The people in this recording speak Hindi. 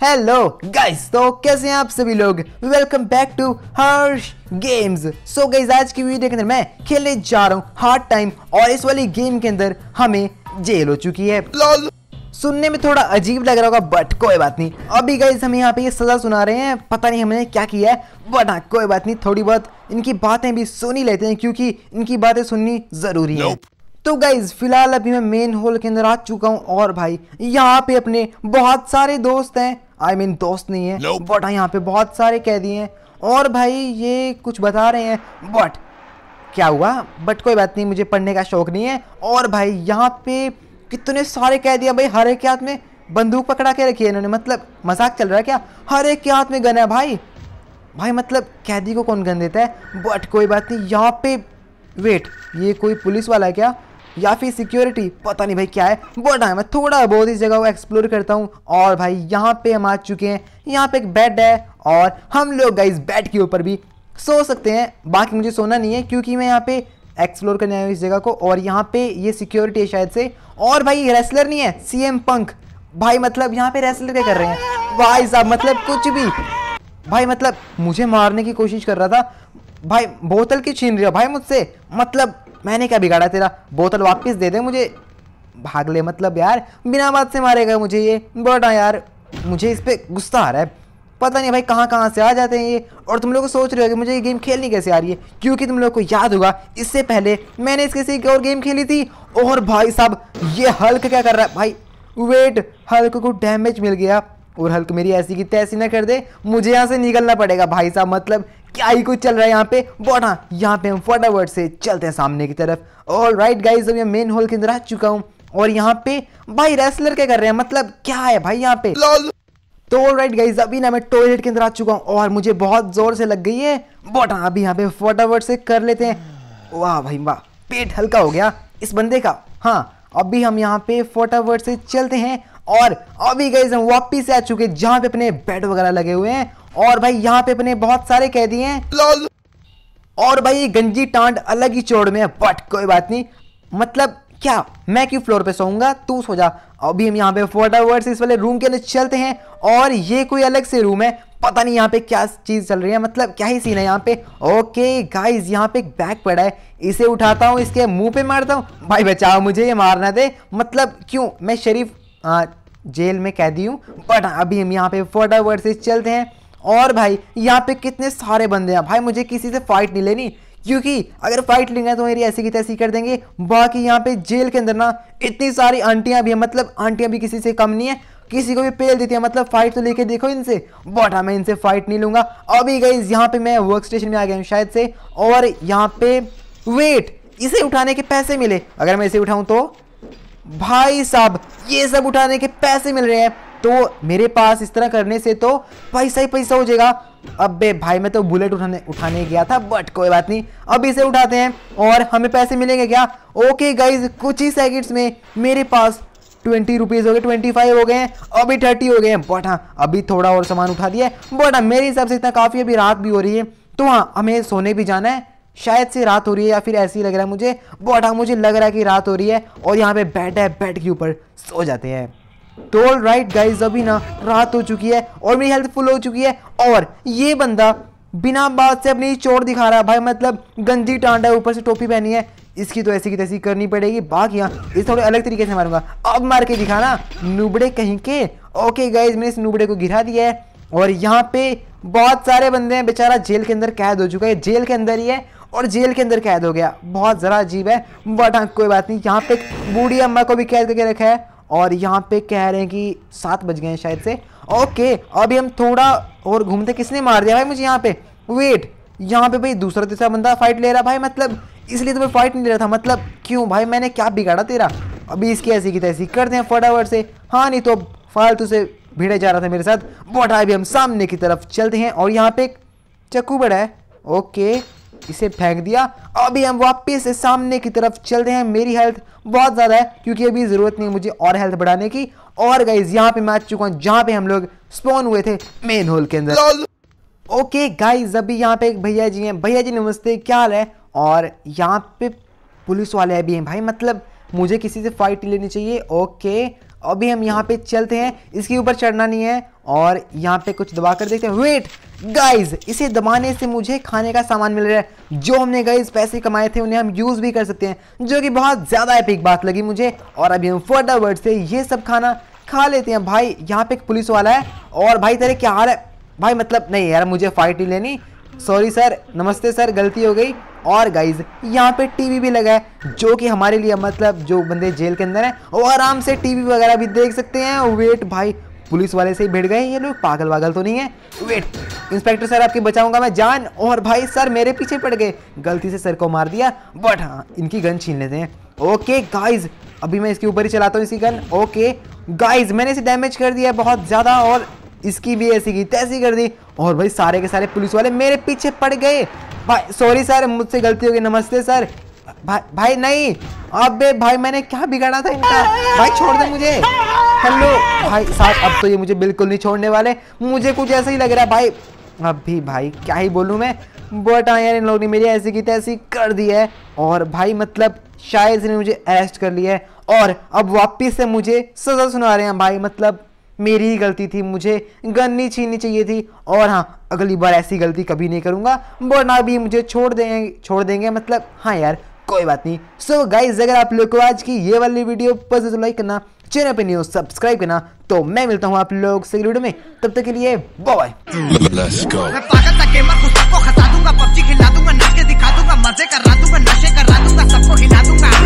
हेलो गाइस तो कैसे हैं आप सभी लोग welcome back to Harsh games so guys आज की वीडियो के अंदर मैं खेलने जा रहा हूँ हार्ड टाइम और इस वाली गेम के अंदर हमें जेल हो चुकी है सुनने में थोड़ा अजीब लग रहा होगा बट कोई बात नहीं अभी गाइज हम यहाँ पे ये सज़ा सुना रहे हैं पता नहीं हमने क्या किया है बट हाँ कोई बात नहीं थोड़ी बहुत इनकी बातें भी सुनी लेते हैं क्योंकि इनकी बातें सुननी ज़रूरी है तो गाइज फिलहाल अभी मैं मेन होल के अंदर आ चुका हूँ और भाई यहाँ पे अपने बहुत सारे दोस्त हैं आई I मीन mean, दोस्त नहीं है nope. बट हाँ, यहाँ पे बहुत सारे कह दिए हैं और भाई ये कुछ बता रहे हैं बट क्या हुआ बट कोई बात नहीं मुझे पढ़ने का शौक नहीं है और भाई यहाँ पे कितने सारे कह दिया भाई हर एक के हाथ में बंदूक पकड़ा के रखी है इन्होंने मतलब मजाक चल रहा है क्या हर एक के हाथ में गन है भाई भाई मतलब कैदी को कौन गन देता है बट कोई बात नहीं यहाँ पे वेट ये कोई पुलिस वाला है क्या या फिर सिक्योरिटी पता नहीं भाई क्या है बट हाँ मैं थोड़ा बहुत इस जगह को एक्सप्लोर करता हूँ और भाई यहाँ पे हम आ चुके हैं यहाँ पे एक बेड है और हम लोग गाइस बेड के ऊपर भी सो सकते हैं बाकी मुझे सोना नहीं है क्योंकि मैं यहाँ पे एक्सप्लोर करने आए इस जगह को और यहाँ पे ये सिक्योरिटी है शायद से और भाई रेसलर नहीं है सी एम पंख भाई मतलब यहाँ पे रेसलर क्या कर रहे हैं भाई साहब मतलब कुछ भी भाई मतलब मुझे मारने की कोशिश कर रहा था भाई बोतल की छीन रहा भाई मुझसे मतलब मैंने क्या बिगाड़ा तेरा बोतल वापस दे दे मुझे भाग ले मतलब यार बिना बात से मारेगा मुझे ये बट हाँ यार मुझे इस पर गुस्सा आ रहा है पता नहीं भाई कहाँ कहाँ से आ जाते हैं ये और तुम लोग सोच रहे हो कि मुझे ये गेम खेलनी कैसे आ रही है क्योंकि तुम लोग को याद होगा इससे पहले मैंने इसके से एक और गेम खेली थी और भाई साहब ये हल्क क्या कर रहा है भाई वेट हल्क को डैमेज मिल गया और हल्क मेरी ऐसी की तैसी ना कर दे मुझे यहाँ से निकलना पड़ेगा भाई साहब मतलब क्या ही कुछ चल रहा है यहाँ पे बट हाँ यहाँ पे हम फटाफट से चलते हैं सामने की तरफ और राइट गाइज अब मेन हॉल के अंदर आ चुका हूँ और यहाँ पे भाई रेसलर क्या कर रहे हैं मतलब क्या है भाई यहाँ पे तो राइट गाइज अभी ना मैं टॉयलेट के अंदर आ चुका हूँ और मुझे बहुत जोर से लग गई है बट हाँ अभी यहाँ पे फटाफट से कर लेते हैं वाह भाई वाह पेट हल्का हो गया इस बंदे का हाँ अभी हम यहाँ पे फटाफट से चलते हैं और अभी गाइज हम वापिस से आ चुके हैं जहाँ पे अपने बेड वगैरह लगे हुए हैं और भाई यहाँ पे अपने बहुत सारे कह दिए और भाई गंजी टांड अलग ही चोड़ में है बट कोई बात नहीं मतलब क्या मैं क्यों फ्लोर पे सोऊंगा तू सो जा अभी हम यहाँ पे फटाफट से इस वाले रूम के अंदर चलते हैं और ये कोई अलग से रूम है पता नहीं यहाँ पे क्या चीज़ चल रही है मतलब क्या ही सीन है यहाँ पे ओके गाइस यहाँ पे एक बैग पड़ा है इसे उठाता हूँ इसके मुंह पे मारता हूँ भाई बचाओ मुझे ये मारना दे मतलब क्यों मैं शरीफ आ, जेल में कह दी हूँ बट अभी हम यहाँ पे फटाफट से चलते हैं और भाई यहाँ पे कितने सारे बंदे हैं भाई मुझे किसी से फाइट नहीं लेनी क्योंकि अगर फाइट लेंगे तो मेरी ऐसी की तैसी कर देंगे बाकी यहाँ पे जेल के अंदर ना इतनी सारी आंटियां भी हैं मतलब आंटियां भी किसी से कम नहीं है किसी को भी पेल देती है मतलब फाइट तो लेके देखो इनसे बट हाँ मैं इनसे फाइट नहीं लूंगा अभी गई यहाँ पे मैं वर्क स्टेशन में आ गया हूँ शायद से और यहाँ पे वेट इसे उठाने के पैसे मिले अगर मैं इसे उठाऊं तो भाई साहब ये सब उठाने के पैसे मिल रहे हैं तो मेरे पास इस तरह करने से तो पैसा ही पैसा हो जाएगा अब भाई मैं तो बुलेट उठाने उठाने गया था बट कोई बात नहीं अब इसे उठाते हैं और हमें पैसे मिलेंगे क्या ओके गाइज कुछ ही सेकेंड्स में मेरे पास ट्वेंटी रुपीज़ हो गए ट्वेंटी फाइव हो गए हैं अभी थर्टी हो गए हैं बट हाँ अभी थोड़ा और सामान उठा दिया बट हाँ मेरे हिसाब से इतना काफ़ी अभी रात भी हो रही है तो हाँ हमें सोने भी जाना है शायद से रात हो रही है या फिर ऐसे ही लग रहा है मुझे बट हाँ मुझे लग रहा है कि रात हो रही है और यहाँ पे बेड है बेड के ऊपर सो जाते हैं तो ऑल राइट गाइज अभी ना रात हो चुकी है और मेरी हेल्थ फुल हो चुकी है और ये बंदा बिना बात से अपनी चोर दिखा रहा है भाई मतलब गंदी टांडा है ऊपर से टोपी पहनी है इसकी तो ऐसी की तैसी करनी पड़ेगी बाकी यहाँ इस थोड़े अलग तरीके से मारूंगा अब मार के दिखाना नुबड़े कहीं के ओके गाइज मैंने इस नुबड़े को गिरा दिया है और यहाँ पे बहुत सारे बंदे हैं बेचारा जेल के अंदर कैद हो चुका है जेल के अंदर ही है और जेल के अंदर कैद हो गया बहुत ज़रा अजीब है बट हाँ कोई बात नहीं यहाँ पे बूढ़ी अम्मा को भी कैद करके रखा है और यहाँ पे कह रहे हैं कि सात बज गए हैं शायद से ओके अभी हम थोड़ा और घूमते किसने मार दिया भाई मुझे यहाँ पे वेट यहाँ पे भाई दूसरा तीसरा बंदा फाइट ले रहा भाई मतलब इसलिए तो मैं फाइट नहीं ले रहा था मतलब क्यों भाई मैंने क्या बिगाड़ा तेरा अभी इसकी ऐसी की तैसी कर दें फटाफट से हाँ नहीं तो फालतू से भिड़े जा रहा था मेरे साथ बट अभी हम सामने की तरफ चलते हैं और यहाँ पे चक्कू बड़ा है ओके इसे फेंक दिया अभी हम वापस सामने की तरफ चल रहे हैं मेरी हेल्थ बहुत ज़्यादा है क्योंकि अभी ज़रूरत नहीं है मुझे और हेल्थ बढ़ाने की और गाइज यहाँ पे मैं आ चुका हूँ जहाँ पे हम लोग स्पोन हुए थे मेन होल के अंदर ओके गाइज अभी यहाँ पे एक भैया जी हैं भैया जी नमस्ते क्या हाल है और यहाँ पे पुलिस वाले अभी हैं भाई मतलब मुझे किसी से फाइट लेनी चाहिए ओके अभी हम यहाँ पे चलते हैं इसके ऊपर चढ़ना नहीं है और यहाँ पे कुछ दबा कर देखते हैं वेट गाइज इसे दबाने से मुझे खाने का सामान मिल रहा है जो हमने गाइज पैसे कमाए थे उन्हें हम यूज़ भी कर सकते हैं जो कि बहुत ज़्यादा एपिक बात लगी मुझे और अभी हम फटाफट से ये सब खाना खा लेते हैं भाई यहाँ पे एक पुलिस वाला है और भाई तेरे क्या हाल है भाई मतलब नहीं यार मुझे फ़ाइट नहीं लेनी सॉरी सर नमस्ते सर गलती हो गई और गाइज यहाँ पे टीवी भी लगा है जो कि हमारे लिए मतलब जो बंदे जेल के अंदर है वो आराम से टीवी वगैरह भी देख सकते हैं वेट भाई पुलिस वाले से ही भिड़ गए ये लोग पागल वागल तो नहीं है वेट इंस्पेक्टर सर आपकी बचाऊंगा मैं जान और भाई सर मेरे पीछे पड़ गए गलती से सर को मार दिया बट हाँ इनकी गन छीन लेते हैं ओके गाइज अभी मैं इसके ऊपर ही चलाता हूँ इसी गन ओके गाइज मैंने इसे डैमेज कर दिया बहुत ज़्यादा और इसकी भी ऐसी की तैसी कर दी और भाई सारे के सारे पुलिस वाले मेरे पीछे पड़ गए भाई सॉरी सर मुझसे गलती हो गई नमस्ते सर भा, भाई नहीं अबे भाई मैंने क्या बिगाड़ा था इनका भाई छोड़ दे मुझे हेलो भाई साहब अब तो ये मुझे बिल्कुल नहीं छोड़ने वाले मुझे कुछ ऐसा ही लग रहा है भाई अब भी भाई क्या ही बोलूँ मैं बट हाँ यार इन लोगों ने मेरी ऐसी की तैसी कर दी है और भाई मतलब शायद इसने मुझे अरेस्ट कर लिया है और अब वापस से मुझे सज़ा सुना रहे हैं भाई मतलब मेरी ही गलती थी मुझे गन्नी छीननी चाहिए थी और हाँ अगली बार ऐसी गलती कभी नहीं करूँगा वरना भी मुझे छोड़ देंगे छोड़ देंगे मतलब हाँ यार कोई बात नहीं सो so गाइज अगर आप लोग को आज की ये वाली वीडियो पसंद तो लाइक करना चैनल पे न्यूज सब्सक्राइब करना तो मैं मिलता हूँ आप लोग से वीडियो में तब तक के लिए बाय दूंगा